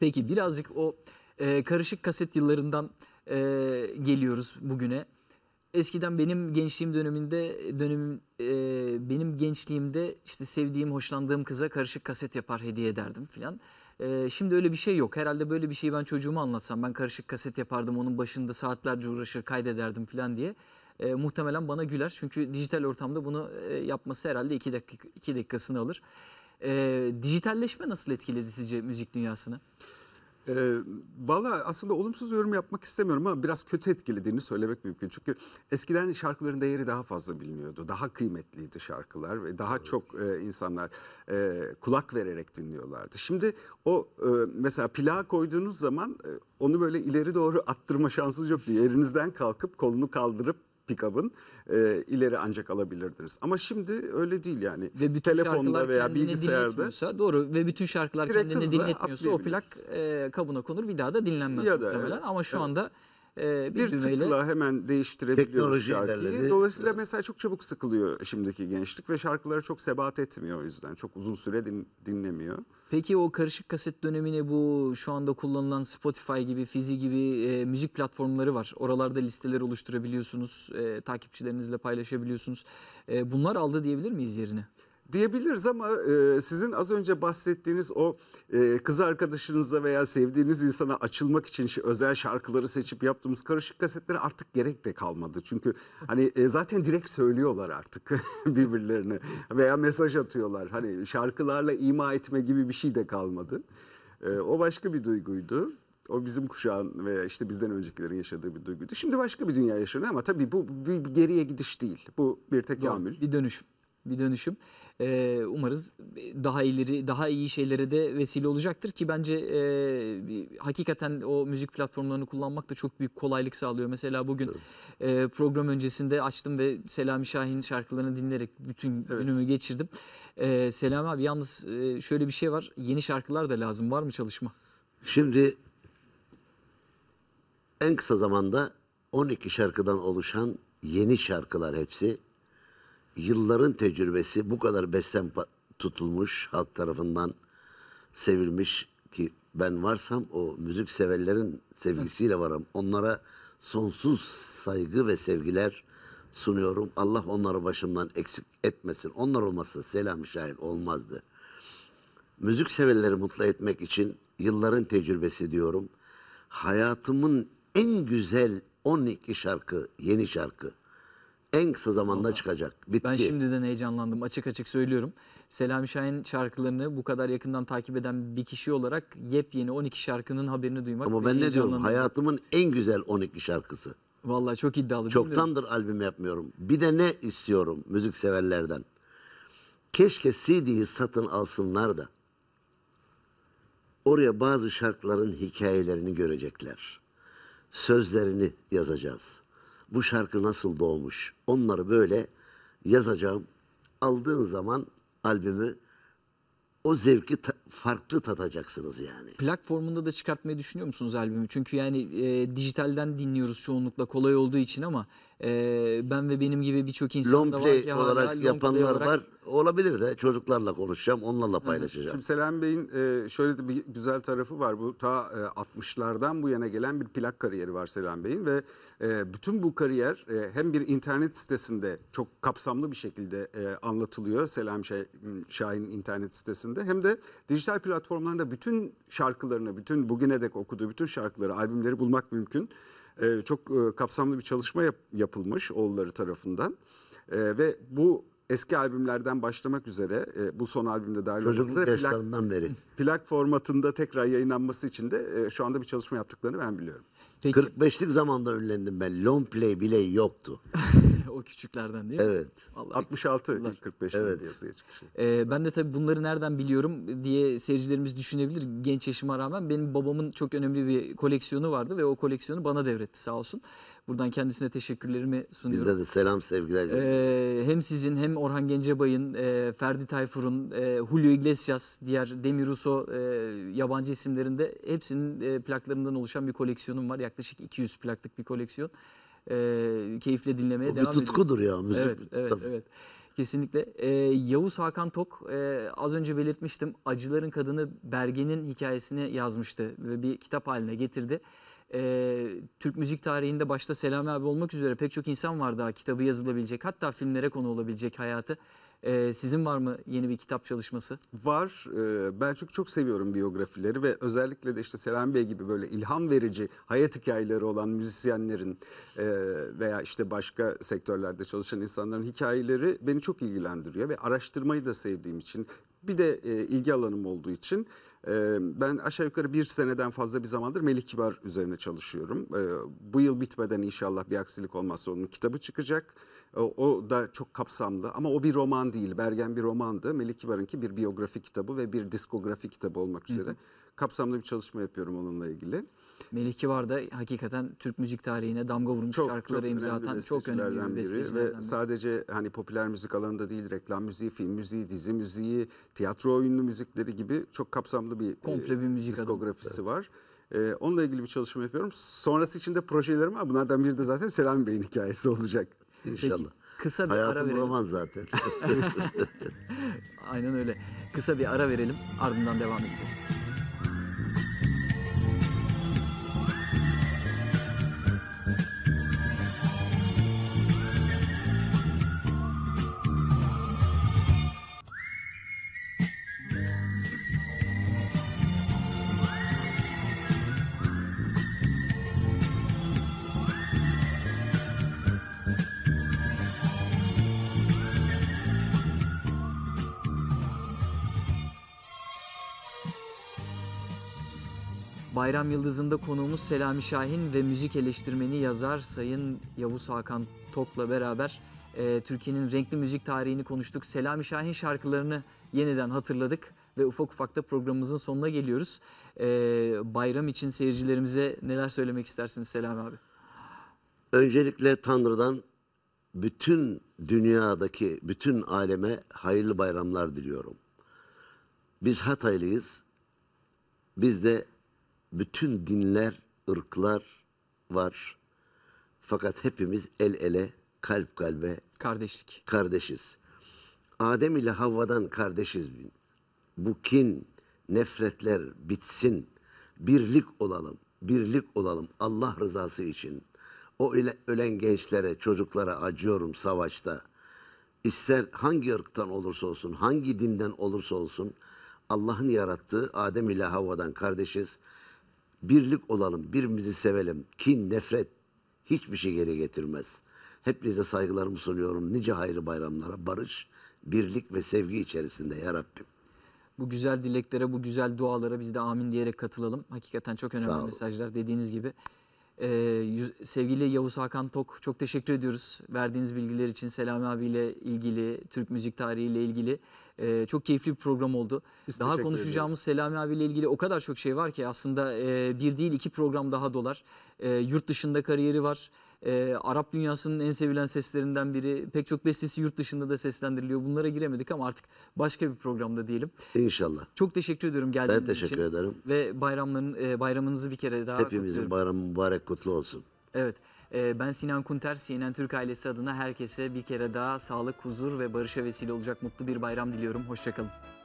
Peki birazcık o e, karışık kaset yıllarından e, geliyoruz bugüne. Eskiden benim gençliğim döneminde dönem e, benim gençliğimde işte sevdiğim, hoşlandığım kıza karışık kaset yapar hediye ederdim filan. E, şimdi öyle bir şey yok. Herhalde böyle bir şeyi ben çocuğuma anlatsam ben karışık kaset yapardım onun başında saatlerce uğraşır kaydederdim filan diye e, muhtemelen bana güler. Çünkü dijital ortamda bunu e, yapması herhalde 2 dakika, iki dakikasını alır. E, dijitalleşme nasıl etkiledi sizce müzik dünyasını? E, Valla aslında olumsuz yorum yapmak istemiyorum ama biraz kötü etkilediğini söylemek mümkün. Çünkü eskiden şarkıların değeri daha fazla biliniyordu. Daha kıymetliydi şarkılar ve daha evet. çok e, insanlar e, kulak vererek dinliyorlardı. Şimdi o e, mesela plağa koyduğunuz zaman e, onu böyle ileri doğru attırma şansınız yok. Yerinizden kalkıp kolunu kaldırıp pick-up'ın e, ileri ancak alabilirdiniz. Ama şimdi öyle değil yani. Ve bütün Telefonda veya bilgisayarda. Doğru ve bütün şarkılar kendini dinletmiyorsa o plak e, kabına konur bir daha da dinlenmez ya muhtemelen. Da, evet, Ama şu evet. anda e, bir, bir düğmeyle... tıkla hemen değiştirebiliyor şarkıyı. Ilerledi. Dolayısıyla mesela çok çabuk sıkılıyor şimdiki gençlik ve şarkıları çok sebat etmiyor o yüzden. Çok uzun süre din, dinlemiyor. Peki o karışık kaset dönemine bu şu anda kullanılan Spotify gibi, Fizi gibi e, müzik platformları var. Oralarda listeler oluşturabiliyorsunuz, e, takipçilerinizle paylaşabiliyorsunuz. E, bunlar aldı diyebilir miyiz yerini? diyebiliriz ama e, sizin az önce bahsettiğiniz o e, kız arkadaşınıza veya sevdiğiniz insana açılmak için özel şarkıları seçip yaptığımız karışık kasetlere artık gerek de kalmadı. Çünkü hani e, zaten direkt söylüyorlar artık birbirlerine veya mesaj atıyorlar. Hani şarkılarla ima etme gibi bir şey de kalmadı. E, o başka bir duyguydu. O bizim kuşağın ve işte bizden öncekilerin yaşadığı bir duyguydu. Şimdi başka bir dünya yaşanıyor ama tabii bu bir geriye gidiş değil. Bu bir tekamül. bir dönüşüm bir dönüşüm. E, umarız daha ileri, daha iyi şeylere de vesile olacaktır ki bence e, hakikaten o müzik platformlarını kullanmak da çok büyük kolaylık sağlıyor. Mesela bugün e, program öncesinde açtım ve Selami Şahin şarkılarını dinleyerek bütün evet. günümü geçirdim. E, Selami abi yalnız e, şöyle bir şey var. Yeni şarkılar da lazım. Var mı çalışma? Şimdi en kısa zamanda 12 şarkıdan oluşan yeni şarkılar hepsi yılların tecrübesi bu kadar beslen tutulmuş halk tarafından sevilmiş ki ben varsam o müzik severlerin sevgisiyle varım. Onlara sonsuz saygı ve sevgiler sunuyorum. Allah onları başımdan eksik etmesin. Onlar olmasa selam şair olmazdı. Müzik severleri mutlu etmek için yılların tecrübesi diyorum. Hayatımın en güzel 12 şarkı, yeni şarkı. En kısa zamanda Vallahi. çıkacak. Bitti. Ben şimdiden heyecanlandım. Açık açık söylüyorum. Selami Şahin şarkılarını bu kadar yakından takip eden bir kişi olarak yepyeni 12 şarkının haberini duymak. Ama ben ne diyorum? Hayatımın en güzel 12 şarkısı. Vallahi çok iddialı. Çoktandır albüm yapmıyorum. Bir de ne istiyorum müzik severlerden? Keşke CD'yi satın alsınlar da oraya bazı şarkıların hikayelerini görecekler. Sözlerini yazacağız bu şarkı nasıl doğmuş onları böyle yazacağım. Aldığın zaman albümü o zevki ta farklı tatacaksınız yani. Platformunda da çıkartmayı düşünüyor musunuz albümü? Çünkü yani e, dijitalden dinliyoruz çoğunlukla kolay olduğu için ama ee, ben ve benim gibi birçok insan da var Longplay ki olarak long yapanlar olarak- var. Olabilir de çocuklarla konuşacağım, onlarla paylaşacağım. Şimdi Selen Bey'in e, şöyle de bir güzel tarafı var. Bu ta e, 60'lardan bu yana gelen bir plak kariyeri var Selam Bey'in ve e, bütün bu kariyer e, hem bir internet sitesinde çok kapsamlı bir şekilde e, anlatılıyor Selam Şah- Şahin'in internet sitesinde hem de dijital platformlarda bütün şarkılarını, bütün bugüne dek okuduğu bütün şarkıları, albümleri bulmak mümkün. Ee, çok e, kapsamlı bir çalışma yap, yapılmış oğulları tarafından. E, ve bu eski albümlerden başlamak üzere e, bu son albümde dahil olmak üzere plak, beri. plak formatında tekrar yayınlanması için de e, şu anda bir çalışma yaptıklarını ben biliyorum. Peki. 45'lik zamanda ünlendim ben. Long play bile yoktu. o küçüklerden değil mi? Evet. Vallahi 66 ilk 45 evet. yazıya çıkışı. Ee, ben de tabii bunları nereden biliyorum diye seyircilerimiz düşünebilir. Genç yaşıma rağmen benim babamın çok önemli bir koleksiyonu vardı ve o koleksiyonu bana devretti sağ olsun. Buradan kendisine teşekkürlerimi sunuyorum. Bizde de selam sevgiler. Ee, hem sizin hem Orhan Gencebay'ın, e, Ferdi Tayfur'un, e, Julio Iglesias, diğer Demi Russo e, yabancı isimlerinde hepsinin e, plaklarından oluşan bir koleksiyonum var. Yaklaşık 200 plaklık bir koleksiyon e, keyifle dinlemeye Bu devam ediyoruz. Bir tutkudur ya müzik. Evet, evet, Tabii. evet. Kesinlikle. Ee, Yavuz Hakan Tok e, az önce belirtmiştim Acıların Kadını Bergen'in hikayesini yazmıştı ve bir kitap haline getirdi. Ee, Türk müzik tarihinde başta Selami abi olmak üzere pek çok insan var daha kitabı yazılabilecek hatta filmlere konu olabilecek hayatı e, sizin var mı yeni bir kitap çalışması? Var. E, ben çok çok seviyorum biyografileri ve özellikle de işte Selam Bey gibi böyle ilham verici hayat hikayeleri olan müzisyenlerin e, veya işte başka sektörlerde çalışan insanların hikayeleri beni çok ilgilendiriyor ve araştırmayı da sevdiğim için bir de e, ilgi alanım olduğu için ben aşağı yukarı bir seneden fazla bir zamandır Melih Kibar üzerine çalışıyorum. Bu yıl bitmeden inşallah bir aksilik olmazsa onun kitabı çıkacak. O da çok kapsamlı ama o bir roman değil. Bergen bir romandı. Melih Kibar'ınki bir biyografi kitabı ve bir diskografi kitabı olmak üzere. Hı hı kapsamlı bir çalışma yapıyorum onunla ilgili. Meliki var da hakikaten Türk müzik tarihine damga vurmuş çok, şarkıları imza atan çok önemli bir bestecilerden biri. Ve biri. sadece hani popüler müzik alanında değil reklam müziği, film müziği, dizi müziği, tiyatro oyunlu müzikleri gibi çok kapsamlı bir, Komple bir e, müzik diskografisi adamı. var. Ee, onunla ilgili bir çalışma yapıyorum. Sonrası için de projelerim var. Bunlardan biri de zaten Selam Bey'in hikayesi olacak. inşallah. Peki, kısa bir Hayatım ara verelim. roman zaten. Aynen öyle. Kısa bir ara verelim. Ardından devam edeceğiz. Bayram Yıldızı'nda konuğumuz Selami Şahin ve müzik eleştirmeni yazar Sayın Yavuz Hakan Tok'la beraber e, Türkiye'nin renkli müzik tarihini konuştuk. Selami Şahin şarkılarını yeniden hatırladık ve ufak ufak da programımızın sonuna geliyoruz. E, bayram için seyircilerimize neler söylemek istersiniz Selami abi? Öncelikle Tanrı'dan bütün dünyadaki bütün aleme hayırlı bayramlar diliyorum. Biz Hataylıyız. Biz de bütün dinler, ırklar var. Fakat hepimiz el ele, kalp kalbe kardeşlik. Kardeşiz. Adem ile Havva'dan kardeşiz. biz. Bu kin, nefretler bitsin. Birlik olalım. Birlik olalım Allah rızası için. O ile ölen gençlere, çocuklara acıyorum savaşta. İster hangi ırktan olursa olsun, hangi dinden olursa olsun Allah'ın yarattığı Adem ile Havva'dan kardeşiz. Birlik olalım, birbirimizi sevelim. Kin, nefret hiçbir şey geri getirmez. Hepinize saygılarımı sunuyorum. Nice hayırlı bayramlara barış, birlik ve sevgi içerisinde ya Rabbim. Bu güzel dileklere, bu güzel dualara biz de amin diyerek katılalım. Hakikaten çok önemli mesajlar dediğiniz gibi. Ee, sevgili Yavuz Hakan Tok çok teşekkür ediyoruz verdiğiniz bilgiler için Selami abiyle ilgili, Türk müzik tarihiyle ilgili. Ee, çok keyifli bir program oldu. Biz daha konuşacağımız ediyoruz. Selami abiyle ilgili o kadar çok şey var ki aslında e, bir değil iki program daha dolar. E, yurt dışında kariyeri var. E, Arap dünyasının en sevilen seslerinden biri. Pek çok bestesi yurt dışında da seslendiriliyor. Bunlara giremedik ama artık başka bir programda diyelim. İnşallah. Çok teşekkür ediyorum geldiğiniz için. Ben teşekkür için. ederim. Ve bayramların e, bayramınızı bir kere daha Hepimizin kutluyorum. bayramı mübarek kutlu olsun. Evet. Ee, ben Sinan Kunter, CNN Türk ailesi adına herkese bir kere daha sağlık, huzur ve barışa vesile olacak mutlu bir bayram diliyorum. Hoşçakalın.